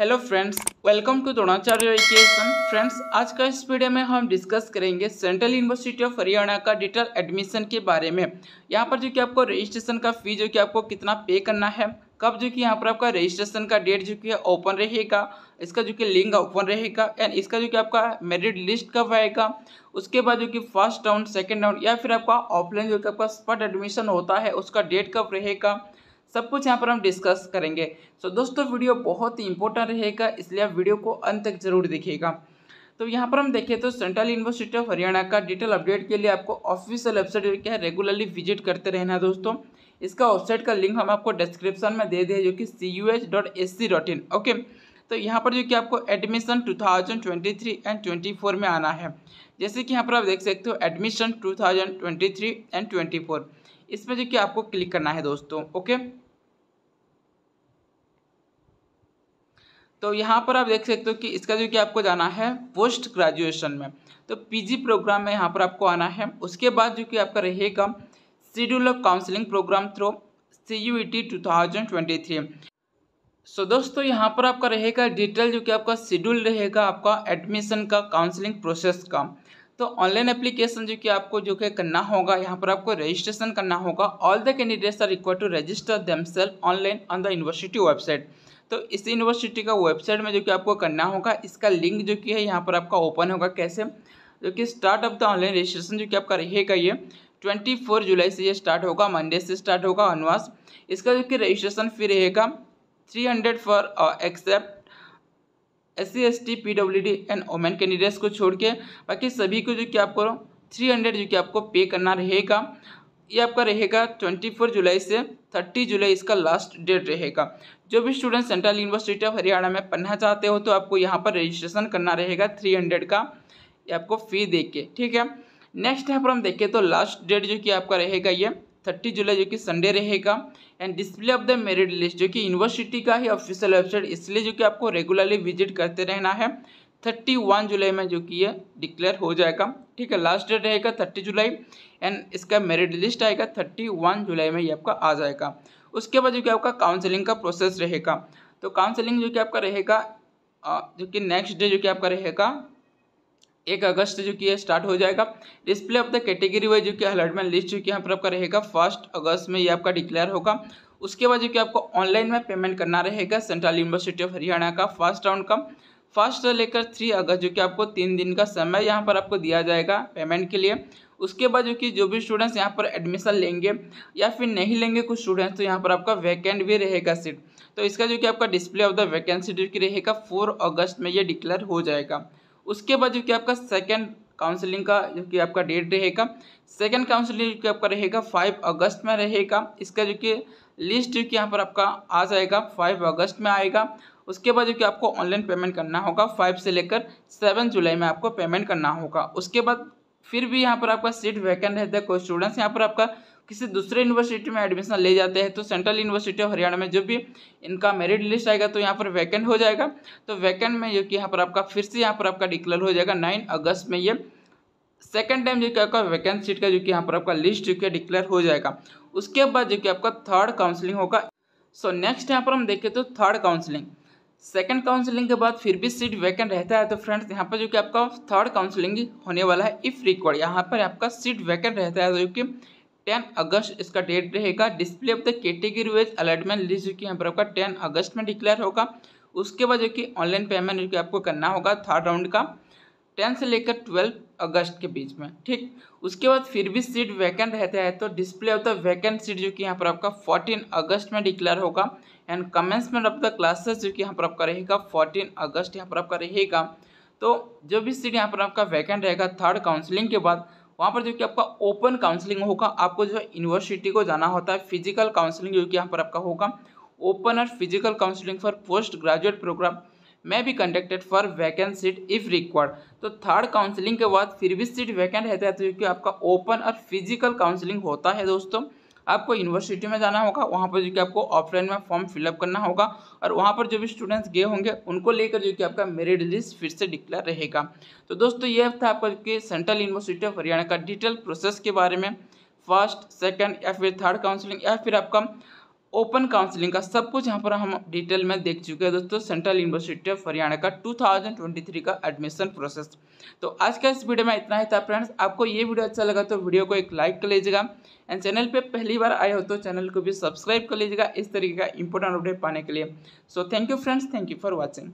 hello friends welcome to Dronacharya education friends आज का इस वीडियो में हम डिस्कस करेंगे सेंट्रल यूनिवर्सिटी ऑफ हरियाणा का डिटेल एडमिशन के बारे में यहाँ पर जो कि आपको रजिस्ट्रेशन का फी जो कि आपको कितना पे करना है कब जो कि यहाँ पर आपका रजिस्ट्रेशन का डेट जो कि ओपन रहेगा इसका जो कि लिंक ओपन रहेगा एंड इसका जो कि आपका मेरिट लिस्ट कब आएगा उसके बाद जो कि फर्स्ट राउंड सेकेंड राउंड या फिर आपका ऑफलाइन जो कि आपका स्पॉट एडमिशन होता है उसका डेट कब रहेगा सब कुछ यहाँ पर हम डिस्कस करेंगे सो दोस्तों वीडियो बहुत ही इंपॉर्टेंट रहेगा इसलिए आप वीडियो को अंत तक जरूर देखिएगा तो यहाँ पर हम देखें तो सेंट्रल यूनिवर्सिटी ऑफ हरियाणा का डिटेल अपडेट के लिए आपको ऑफिशियल वेबसाइट क्या है रेगुलरली विजिट करते रहना दोस्तों इसका वेबसाइट का लिंक हम आपको डिस्क्रिप्शन में दे दें जो कि C U H dot S C dot in okay तो यहाँ पर जो कि आपको एडमिशन 2023 एंड 24 में आना है जैसे कि यहाँ पर आप देख सकते हो एडमिशन 2023 एंड 24 इसमें जो कि आपको क्लिक करना है दोस्तों ओके तो यहाँ पर आप देख सकते हो कि इसका जो कि आपको जाना है पोस्ट ग्रेजुएशन में तो पीजी प्रोग्राम में यहाँ पर आपको आना है उसके बाद जो कि आपका रहेगा schedule of counselling programme through C U E T two thousand twenty three so दोस्तों यहाँ पर आपका रहेगा डिटेल जो कि आपका शेड्यूल रहेगा आपका एडमिशन का काउंसलिंग प्रोसेस का तो ऑनलाइन एप्लीकेशन जो कि आपको जो कि करना होगा यहाँ पर आपको रजिस्ट्रेशन करना होगा all the candidates are require to register themselves self online on the university website तो इस यूनिवर्सिटी का वेबसाइट में जो कि आपको करना होगा इसका लिंक जो कि है यहाँ पर आपका ओपन होगा कैसे जो कि start of the online registration जो कि आपका रहेगा ये ट्वेंटी फोर जुलाई से ये स्टार्ट होगा मंडे से स्टार्ट होगा अनवास इसका जो कि रजिस्ट्रेशन फी रहेगा three hundred for except S C S T P W D and women candidates को छोड़ के बाकी सभी को जो कि आपको थ्री हंड्रेड जो कि आपको पे करना रहेगा ये आपका रहेगा ट्वेंटी फोर जुलाई से थर्टी जुलाई इसका लास्ट डेट रहेगा जो भी student central university of Haryana में पढ़ना चाहते हो तो आपको यहाँ पर रजिस्ट्रेशन करना रहेगा थ्री हंड्रेड का ये आपको फ़ी दे के ठीक है नेक्स्ट यहाँ पर हम देखें तो लास्ट डेट जो कि आपका रहेगा ये थर्टी जुलाई जो कि संडे रहेगा and display of the merit list जो कि यूनिवर्सिटी का ही ऑफिशियल वेबसाइट इसलिए जो कि आपको रेगुलरली विजिट करते रहना है थर्टी वन जुलाई में जो कि है डिक्लेयर हो जाएगा ठीक है लास्ट डेट रहेगा थर्टी जुलाई एंड इसका मेरिट लिस्ट आएगा थर्टी वन जुलाई में ये आपका आ जाएगा उसके बाद जो कि आपका काउंसलिंग का प्रोसेस रहेगा तो काउंसलिंग जो कि आपका रहेगा जो कि नेक्स्ट डे जो कि आपका रहेगा एक अगस्त जो कि स्टार्ट हो जाएगा display of the category wise जो कि अलॉटमेंट लिस्ट जो कि यहाँ पर आपका रहेगा फर्स्ट अगस्त में ये आपका डिक्लेयर होगा उसके बाद जो कि आपको ऑनलाइन में पेमेंट करना रहेगा सेंट्रल यूनिवर्सिटी ऑफ हरियाणा का फर्स्ट राउंड का फर्स्ट से लेकर थ्री अगस्त जो कि आपको तीन दिन का समय यहाँ पर आपको दिया जाएगा पेमेंट के लिए उसके बाद जो कि जो भी स्टूडेंट्स यहाँ पर एडमिशन लेंगे या फिर नहीं लेंगे कुछ स्टूडेंट्स तो यहाँ पर आपका वैकेंट भी रहेगा सीट तो इसका जो कि आपका डिस्प्ले ऑफ द वैकेंसी जो कि रहेगा फोर अगस्त में ये डिक्लेयर हो जाएगा उसके बाद जो कि आपका सेकेंड काउंसलिंग का जो कि आपका डेट रहेगा सेकेंड काउंसलिंग जो कि आपका रहेगा फाइव अगस्त में रहेगा इसका जो कि लिस्ट जो कि यहाँ पर आपका आ जाएगा फाइव अगस्त में आएगा उसके बाद जो कि आपको ऑनलाइन पेमेंट करना होगा फाइव से लेकर सेवन जुलाई में आपको पेमेंट करना होगा उसके बाद फिर भी यहाँ पर आपका सीट वैकेंट रहता है कोई स्टूडेंट्स यहाँ पर आपका किसी दूसरे यूनिवर्सिटी में एडमिशन ले जाते हैं तो सेंट्रल यूनिवर्सिटी ऑफ हरियाणा में जो भी इनका मेरिट लिस्ट आएगा तो यहाँ पर वैकेंट हो जाएगा तो वैकेंट में जो कि यहाँ पर आपका फिर से यहाँ पर आपका डिक्लेयर हो जाएगा नाइन अगस्त में ये सेकेंड टाइम जो कि आपका वैकेंट सीट का जो कि यहाँ पर आपका लिस्ट जो कि डिक्लेयर हो जाएगा उसके बाद जो कि आपका थर्ड काउंसलिंग होगा सो नेक्स्ट यहाँ पर हम देखें तो थर्ड काउंसलिंग सेकंड काउंसलिंग के बाद फिर भी सीट वैकेंट रहता है तो फ्रेंड्स यहाँ पर जो कि आपका थर्ड काउंसलिंग होने वाला है इफ़ रिक्वायर्ड यहाँ पर आपका सीट वैकेंट रहता है जो कि टेन अगस्त इसका डेट रहेगा display of the category wise allotment list जो कि यहाँ पर आपका टेन अगस्त में डिक्लेयर होगा उसके बाद जो कि ऑनलाइन पेमेंट जो कि आपको करना होगा थर्ड राउंड का टेन से लेकर ट्वेल्व अगस्त के बीच में ठीक उसके बाद फिर भी सीट वैकेंट रहता है तो display of the vacant seat जो कि यहाँ पर आपका फोर्टीन अगस्त में डिक्लेयर होगा and commencement of the classes जो कि यहाँ पर आपका रहेगा फोर्टीन अगस्त यहाँ पर आपका रहेगा तो जो भी सीट यहाँ पर आपका वैकेंट रहेगा थर्ड काउंसिलिंग के बाद वहाँ पर जो कि आपका ओपन काउंसलिंग होगा आपको जो है यूनिवर्सिटी को जाना होता है फिजिकल काउंसलिंग जो कि यहाँ पर आपका होगा ओपन और physical counselling for post graduate programme may be conducted for vacant seat if required तो थर्ड काउंसलिंग के बाद फिर भी सीट वैकेंट रहता है तो क्योंकि आपका ओपन और फिजिकल काउंसलिंग होता है दोस्तों आपको यूनिवर्सिटी में जाना होगा वहाँ पर जो कि आपको ऑफलाइन में फॉर्म फिलअप करना होगा और वहाँ पर जो भी स्टूडेंट्स गए होंगे उनको लेकर जो कि आपका मेरिट लिस्ट फिर से डिक्लेयर रहेगा तो दोस्तों ये था आपका कि सेंट्रल यूनिवर्सिटी ऑफ हरियाणा का डिटेल प्रोसेस के बारे में फर्स्ट सेकंड या फिर थर्ड काउंसलिंग या फिर आपका ओपन काउंसलिंग का सब कुछ यहाँ पर हम डिटेल में देख चुके हैं दोस्तों सेंट्रल यूनिवर्सिटी ऑफ हरियाणा का 2023 का एडमिशन प्रोसेस तो आज का इस वीडियो में इतना ही था फ्रेंड्स आपको ये वीडियो अच्छा लगा तो वीडियो को एक लाइक कर लीजिएगा एंड चैनल पे पहली बार आए हो तो चैनल को भी सब्सक्राइब कर लीजिएगा इस तरीके का इंपॉर्टेंट अपडेट पाने के लिए so thank you friends thank you for watching